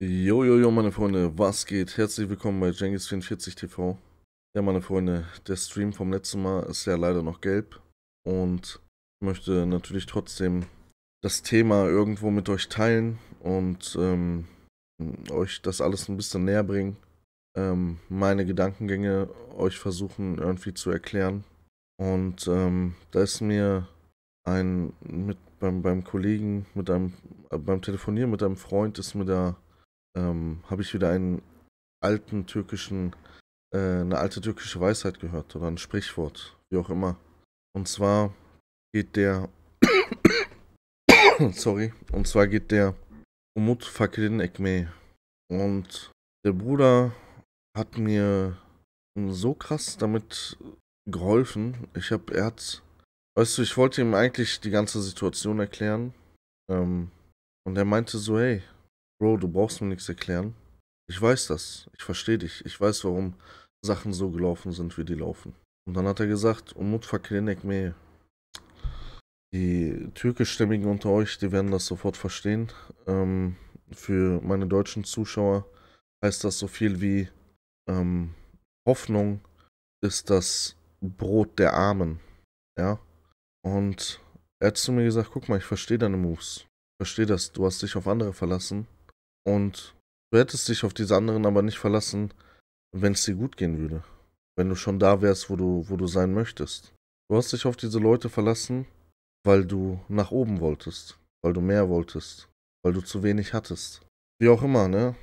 Jojojo, jo, jo, meine Freunde, was geht? Herzlich willkommen bei Jengis44 TV. Ja, meine Freunde, der Stream vom letzten Mal ist ja leider noch gelb und möchte natürlich trotzdem das Thema irgendwo mit euch teilen und ähm, euch das alles ein bisschen näher bringen. Ähm, meine Gedankengänge euch versuchen irgendwie zu erklären. Und ähm, da ist mir ein mit beim, beim Kollegen, mit einem, äh, beim Telefonieren mit einem Freund ist mir da ähm, habe ich wieder einen alten türkischen, äh, eine alte türkische Weisheit gehört oder ein Sprichwort, wie auch immer. Und zwar geht der, sorry, und zwar geht der Umut Fakirin Ekme. Und der Bruder hat mir so krass damit geholfen. Ich habe, er hat, weißt du, ich wollte ihm eigentlich die ganze Situation erklären. Ähm, und er meinte so, hey, Bro, du brauchst mir nichts erklären. Ich weiß das. Ich verstehe dich. Ich weiß, warum Sachen so gelaufen sind, wie die laufen. Und dann hat er gesagt, Umut fakrinek me. Die türkischstämmigen unter euch, die werden das sofort verstehen. Ähm, für meine deutschen Zuschauer heißt das so viel wie ähm, Hoffnung ist das Brot der Armen. Ja. Und er hat zu mir gesagt, guck mal, ich verstehe deine Moves. Ich verstehe das. Du hast dich auf andere verlassen und du hättest dich auf diese anderen aber nicht verlassen, wenn es dir gut gehen würde. Wenn du schon da wärst, wo du, wo du sein möchtest. Du hast dich auf diese Leute verlassen, weil du nach oben wolltest, weil du mehr wolltest, weil du zu wenig hattest. Wie auch immer, ne?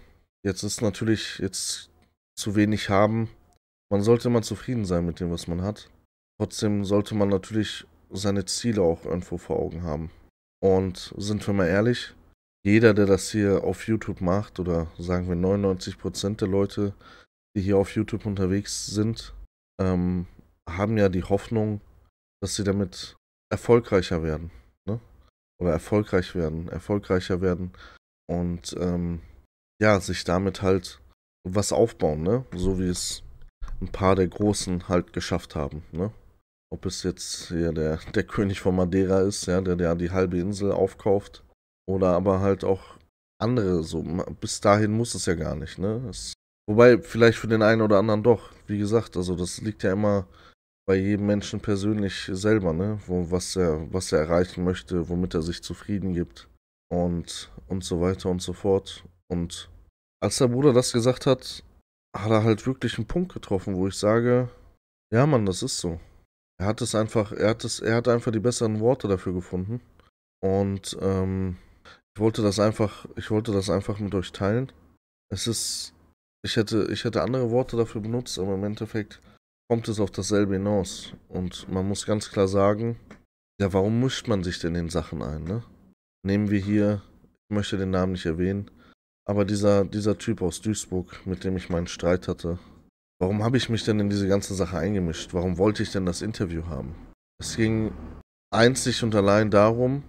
Jetzt ist natürlich jetzt zu wenig haben. Man sollte mal zufrieden sein mit dem, was man hat. Trotzdem sollte man natürlich seine Ziele auch irgendwo vor Augen haben. Und sind wir mal ehrlich, jeder, der das hier auf YouTube macht, oder sagen wir 99% der Leute, die hier auf YouTube unterwegs sind, ähm, haben ja die Hoffnung, dass sie damit erfolgreicher werden. Ne? Oder erfolgreich werden, erfolgreicher werden und ähm, ja, sich damit halt was aufbauen, ne? So wie es ein paar der Großen halt geschafft haben, ne? Ob es jetzt hier der, der König von Madeira ist, ja, der, der die halbe Insel aufkauft, oder aber halt auch andere. So, bis dahin muss es ja gar nicht, ne? Es, wobei, vielleicht für den einen oder anderen doch. Wie gesagt, also das liegt ja immer bei jedem Menschen persönlich selber, ne? Wo, was, er, was er erreichen möchte, womit er sich zufrieden gibt und, und so weiter und so fort. Und als der Bruder das gesagt hat, hat er halt wirklich einen Punkt getroffen, wo ich sage, ja Mann, das ist so. Er hat es einfach, er hat es, er hat einfach die besseren Worte dafür gefunden. Und ähm, ich wollte das einfach, ich wollte das einfach mit euch teilen. Es ist, ich hätte, ich hätte andere Worte dafür benutzt, aber im Endeffekt kommt es auf dasselbe hinaus. Und man muss ganz klar sagen, ja, warum mischt man sich denn in Sachen ein, ne? Nehmen wir hier, ich möchte den Namen nicht erwähnen, aber dieser, dieser Typ aus Duisburg, mit dem ich meinen Streit hatte, warum habe ich mich denn in diese ganze Sache eingemischt? Warum wollte ich denn das Interview haben? Es ging einzig und allein darum,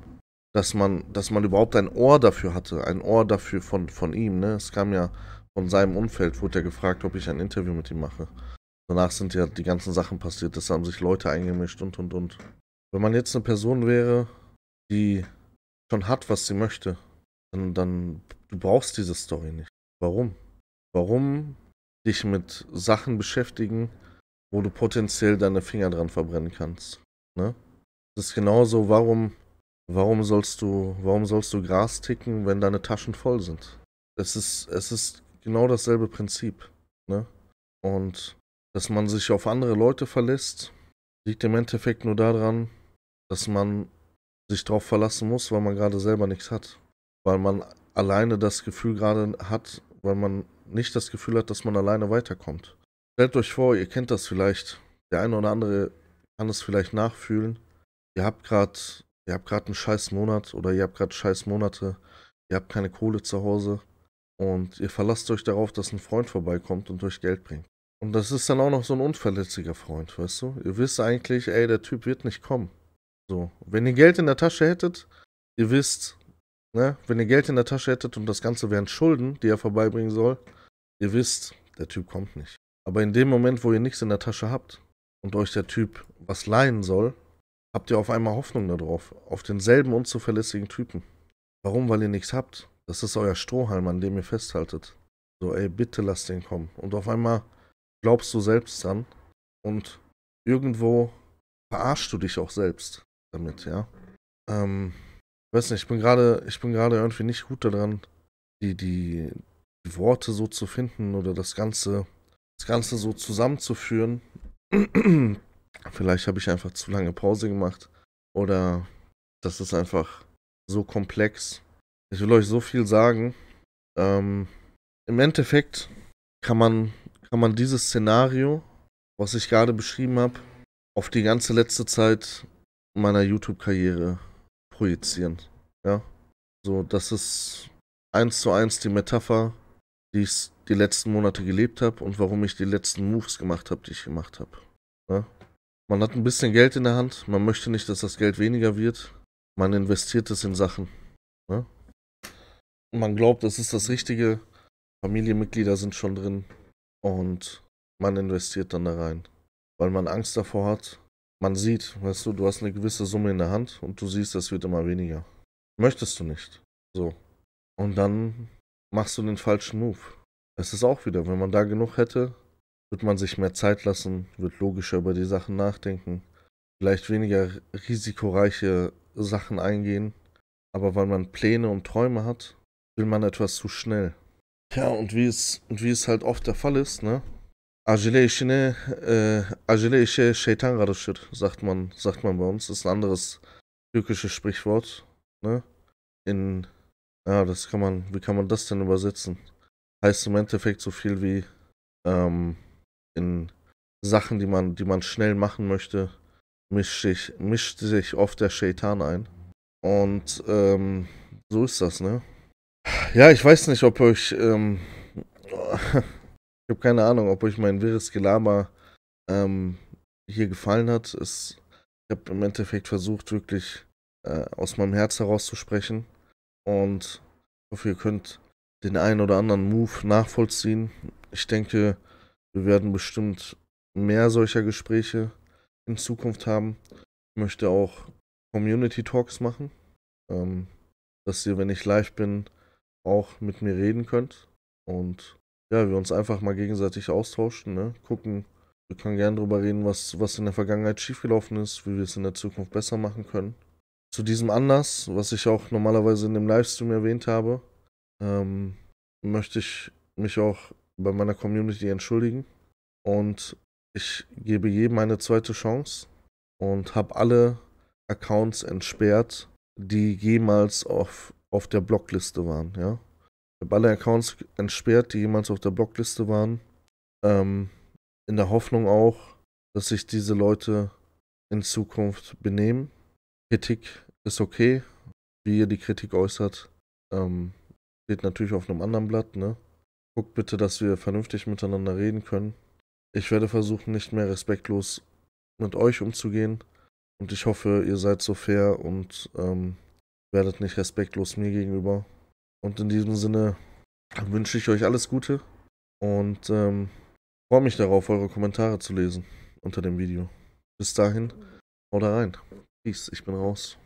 dass man, dass man überhaupt ein Ohr dafür hatte, ein Ohr dafür von, von ihm. Ne? Es kam ja von seinem Umfeld, wurde ja gefragt, ob ich ein Interview mit ihm mache. Danach sind ja die ganzen Sachen passiert, es haben sich Leute eingemischt und und und. Wenn man jetzt eine Person wäre, die schon hat, was sie möchte, dann, dann du brauchst diese Story nicht. Warum? Warum dich mit Sachen beschäftigen, wo du potenziell deine Finger dran verbrennen kannst? Ne? Das ist genauso, warum Warum sollst du, warum sollst du Gras ticken, wenn deine Taschen voll sind? Es ist, es ist genau dasselbe Prinzip, ne? Und dass man sich auf andere Leute verlässt, liegt im Endeffekt nur daran, dass man sich darauf verlassen muss, weil man gerade selber nichts hat. Weil man alleine das Gefühl gerade hat, weil man nicht das Gefühl hat, dass man alleine weiterkommt. Stellt euch vor, ihr kennt das vielleicht. Der eine oder andere kann es vielleicht nachfühlen. Ihr habt gerade Ihr habt gerade einen scheiß Monat oder ihr habt gerade scheiß Monate. Ihr habt keine Kohle zu Hause. Und ihr verlasst euch darauf, dass ein Freund vorbeikommt und euch Geld bringt. Und das ist dann auch noch so ein unverletzlicher Freund, weißt du? Ihr wisst eigentlich, ey, der Typ wird nicht kommen. So, wenn ihr Geld in der Tasche hättet, ihr wisst, ne, wenn ihr Geld in der Tasche hättet und das Ganze wären Schulden, die er vorbeibringen soll, ihr wisst, der Typ kommt nicht. Aber in dem Moment, wo ihr nichts in der Tasche habt und euch der Typ was leihen soll, habt ihr auf einmal Hoffnung darauf, auf denselben unzuverlässigen Typen. Warum? Weil ihr nichts habt. Das ist euer Strohhalm, an dem ihr festhaltet. So, ey, bitte lasst den kommen. Und auf einmal glaubst du selbst dran und irgendwo verarschst du dich auch selbst damit, ja. Ähm, weiß nicht, ich bin gerade, ich bin gerade irgendwie nicht gut daran, die, die, die Worte so zu finden oder das Ganze, das Ganze so zusammenzuführen, Vielleicht habe ich einfach zu lange Pause gemacht oder das ist einfach so komplex. Ich will euch so viel sagen. Ähm, Im Endeffekt kann man, kann man dieses Szenario, was ich gerade beschrieben habe, auf die ganze letzte Zeit meiner YouTube-Karriere projizieren. Ja, so das ist eins zu eins die Metapher, die ich die letzten Monate gelebt habe und warum ich die letzten Moves gemacht habe, die ich gemacht habe. Ja? Man hat ein bisschen Geld in der Hand, man möchte nicht, dass das Geld weniger wird. Man investiert es in Sachen. Ne? Man glaubt, es ist das Richtige. Familienmitglieder sind schon drin. Und man investiert dann da rein. Weil man Angst davor hat. Man sieht, weißt du, du hast eine gewisse Summe in der Hand und du siehst, das wird immer weniger. Möchtest du nicht. So. Und dann machst du den falschen Move. Es ist auch wieder, wenn man da genug hätte, wird man sich mehr Zeit lassen, wird logischer über die Sachen nachdenken, vielleicht weniger risikoreiche Sachen eingehen, aber weil man Pläne und Träume hat, will man etwas zu schnell. Ja, und wie es, und wie es halt oft der Fall ist, ne? Agile işine, äh, agile işe şeytan sagt man, sagt man bei uns. Das ist ein anderes türkisches Sprichwort, ne? In, ja, das kann man, wie kann man das denn übersetzen? Heißt im Endeffekt so viel wie, ähm, in Sachen, die man, die man schnell machen möchte, mischt sich, mischt sich oft der Shaitan ein. Und ähm, so ist das, ne? Ja, ich weiß nicht, ob euch, ähm, ich habe keine Ahnung, ob euch mein wirres Gelaber ähm, hier gefallen hat. Es, ich habe im Endeffekt versucht, wirklich äh, aus meinem Herz heraus zu sprechen. Und ich hoffe, ihr könnt den einen oder anderen Move nachvollziehen. Ich denke, wir werden bestimmt mehr solcher Gespräche in Zukunft haben. Ich möchte auch Community Talks machen, ähm, dass ihr, wenn ich live bin, auch mit mir reden könnt und ja, wir uns einfach mal gegenseitig austauschen, ne? gucken. Wir können gerne darüber reden, was, was in der Vergangenheit schiefgelaufen ist, wie wir es in der Zukunft besser machen können. Zu diesem Anlass, was ich auch normalerweise in dem Livestream erwähnt habe, ähm, möchte ich mich auch bei meiner Community entschuldigen. Und ich gebe jedem eine zweite Chance und habe alle Accounts entsperrt, die jemals auf, auf der Blockliste waren. Ja? Ich habe alle Accounts entsperrt, die jemals auf der Blockliste waren. Ähm, in der Hoffnung auch, dass sich diese Leute in Zukunft benehmen. Kritik ist okay, wie ihr die Kritik äußert. Ähm, steht natürlich auf einem anderen Blatt, ne? Guck bitte, dass wir vernünftig miteinander reden können. Ich werde versuchen, nicht mehr respektlos mit euch umzugehen. Und ich hoffe, ihr seid so fair und ähm, werdet nicht respektlos mir gegenüber. Und in diesem Sinne wünsche ich euch alles Gute und ähm, freue mich darauf, eure Kommentare zu lesen unter dem Video. Bis dahin, haut rein. Peace, ich bin raus.